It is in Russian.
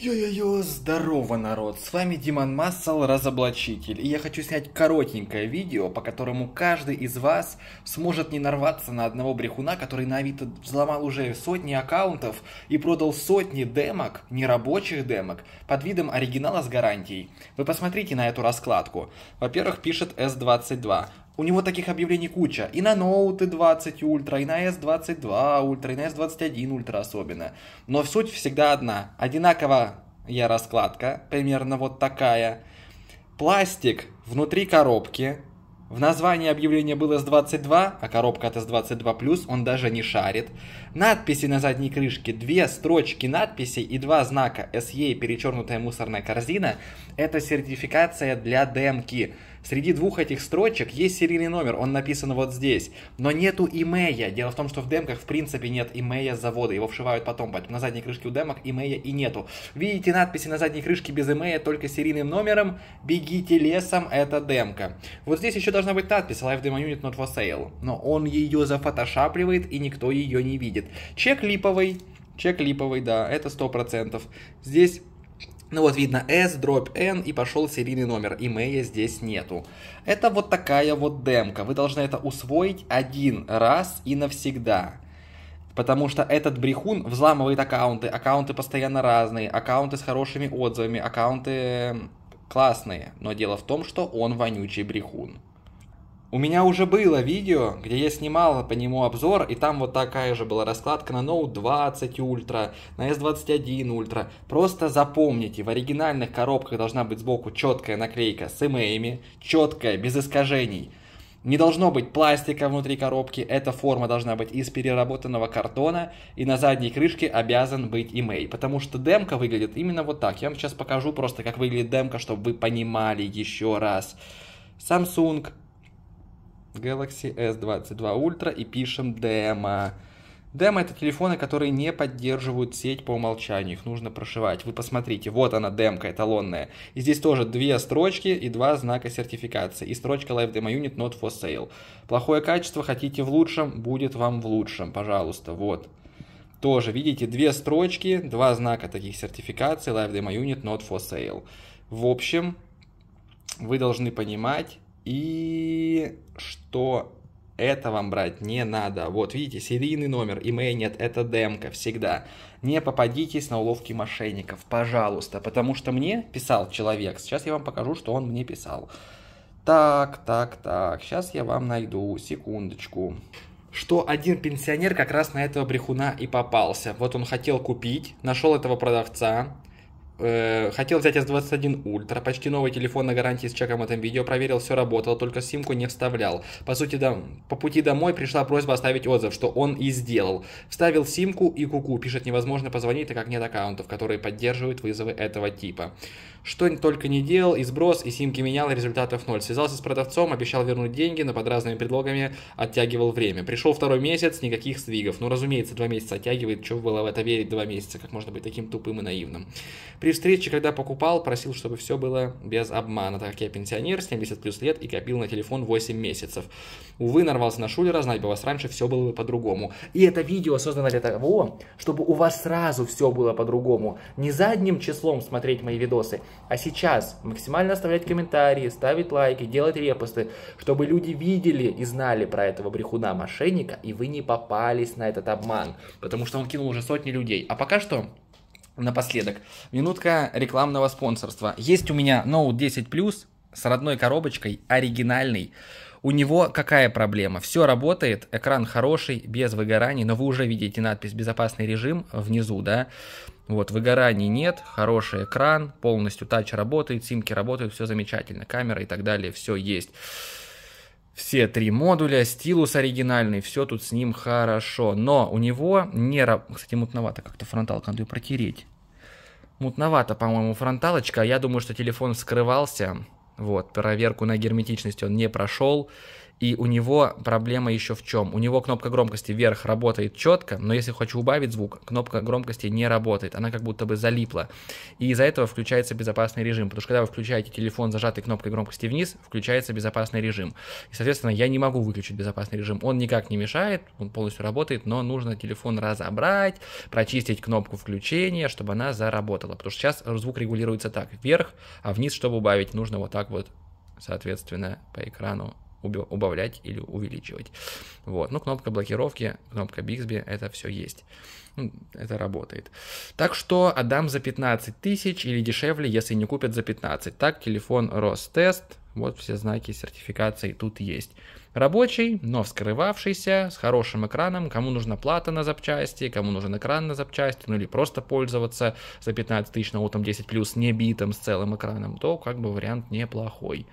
Йо-йо-йо, здорово, народ! С вами Димон Массел, разоблачитель. И я хочу снять коротенькое видео, по которому каждый из вас сможет не нарваться на одного брехуна, который на Авито взломал уже сотни аккаунтов и продал сотни демок, нерабочих демок, под видом оригинала с гарантией. Вы посмотрите на эту раскладку. Во-первых, пишет S22. У него таких объявлений куча. И на Note 20 Ultra, и на S22 Ultra, и на S21 Ultra особенно. Но суть всегда одна. Одинаковая раскладка, примерно вот такая. Пластик внутри коробки. В названии объявления было S22, а коробка от S22+, он даже не шарит. Надписи на задней крышке, две строчки надписи и два знака SE перечеркнутая мусорная корзина – это сертификация для демки – Среди двух этих строчек есть серийный номер, он написан вот здесь. Но нету имея. Дело в том, что в демках в принципе нет имея завода. Его вшивают потом, поэтому на задней крышке у демок имея и нету. Видите надписи на задней крышке без имея, только серийным номером? Бегите лесом, это демка. Вот здесь еще должна быть надпись Live Demo Unit Not For Sale. Но он ее зафотошапливает и никто ее не видит. Чек липовый. Чек липовый, да, это 100%. Здесь ну вот видно S, дробь N и пошел серийный номер. Имея здесь нету. Это вот такая вот демка. Вы должны это усвоить один раз и навсегда. Потому что этот брехун взламывает аккаунты. Аккаунты постоянно разные. Аккаунты с хорошими отзывами. Аккаунты классные. Но дело в том, что он вонючий брехун. У меня уже было видео, где я снимал по нему обзор, и там вот такая же была раскладка на Note 20 Ultra, на S21 Ultra. Просто запомните, в оригинальных коробках должна быть сбоку четкая наклейка с имеями, четкая, без искажений. Не должно быть пластика внутри коробки, эта форма должна быть из переработанного картона, и на задней крышке обязан быть имей, e потому что демка выглядит именно вот так. Я вам сейчас покажу просто, как выглядит демка, чтобы вы понимали еще раз. Samsung Galaxy S22 Ultra и пишем демо. Демо это телефоны, которые не поддерживают сеть по умолчанию, их нужно прошивать. Вы посмотрите, вот она демка эталонная. И здесь тоже две строчки и два знака сертификации. И строчка Live Demo Unit Not For Sale. Плохое качество, хотите в лучшем, будет вам в лучшем, пожалуйста, вот. Тоже, видите, две строчки, два знака таких сертификаций, Live Demo Unit Not For Sale. В общем, вы должны понимать, и что это вам брать не надо. Вот, видите, серийный номер, имей нет, это демка всегда. Не попадитесь на уловки мошенников, пожалуйста, потому что мне писал человек, сейчас я вам покажу, что он мне писал. Так, так, так, сейчас я вам найду, секундочку что один пенсионер как раз на этого брехуна и попался. Вот он хотел купить, нашел этого продавца, Э, хотел взять S21 Ultra, почти новый телефон на гарантии с чеком от видео, проверил, все работало, только симку не вставлял. По сути, да, по пути домой пришла просьба оставить отзыв, что он и сделал. Вставил симку и куку, -ку, пишет, невозможно позвонить, так как нет аккаунтов, которые поддерживают вызовы этого типа. Что только не делал, и сброс, и симки менял, и результатов ноль. Связался с продавцом, обещал вернуть деньги, но под разными предлогами оттягивал время. Пришел второй месяц, никаких сдвигов. Ну, разумеется, два месяца оттягивает, чего было в это верить два месяца, как можно быть таким тупым и наивным. При встрече, когда покупал, просил, чтобы все было без обмана, так как я пенсионер, 70 плюс лет и копил на телефон 8 месяцев. Увы, нарвался на шулера, знать бы вас раньше, все было бы по-другому. И это видео создано для того, чтобы у вас сразу все было по-другому. Не задним числом смотреть мои видосы, а сейчас максимально оставлять комментарии, ставить лайки, делать репосты, чтобы люди видели и знали про этого брехуна мошенника, и вы не попались на этот обман, потому что он кинул уже сотни людей. А пока что Напоследок, минутка рекламного спонсорства. Есть у меня Note 10 Plus с родной коробочкой, оригинальный. У него какая проблема? Все работает, экран хороший, без выгораний, но вы уже видите надпись «Безопасный режим» внизу, да? Вот, выгораний нет, хороший экран, полностью тач работает, симки работают, все замечательно, камера и так далее, все есть все три модуля, стилус оригинальный, все тут с ним хорошо. Но у него не... Кстати, мутновато как-то фронталка, надо ее протереть. Мутновато, по-моему, фронталочка. Я думаю, что телефон вскрывался. Вот, проверку на герметичность он не прошел. И у него проблема еще в чем? У него кнопка громкости вверх работает четко, но если хочу убавить звук, кнопка громкости не работает, она как будто бы залипла. И из-за этого включается безопасный режим, потому что когда вы включаете телефон зажатой кнопкой громкости вниз, включается безопасный режим. И, соответственно, я не могу выключить безопасный режим. Он никак не мешает, он полностью работает, но нужно телефон разобрать, прочистить кнопку включения, чтобы она заработала. Потому что сейчас звук регулируется так, вверх, а вниз, чтобы убавить, нужно вот так вот, соответственно, по экрану убавлять или увеличивать. Вот. Ну, кнопка блокировки, кнопка Bixby, это все есть. Ну, это работает. Так что отдам за 15 тысяч или дешевле, если не купят за 15. Так, телефон Ростест, вот все знаки сертификации тут есть. Рабочий, но вскрывавшийся, с хорошим экраном, кому нужна плата на запчасти, кому нужен экран на запчасти, ну или просто пользоваться за 15 тысяч ноутом 10 плюс не битым с целым экраном, то как бы вариант неплохой.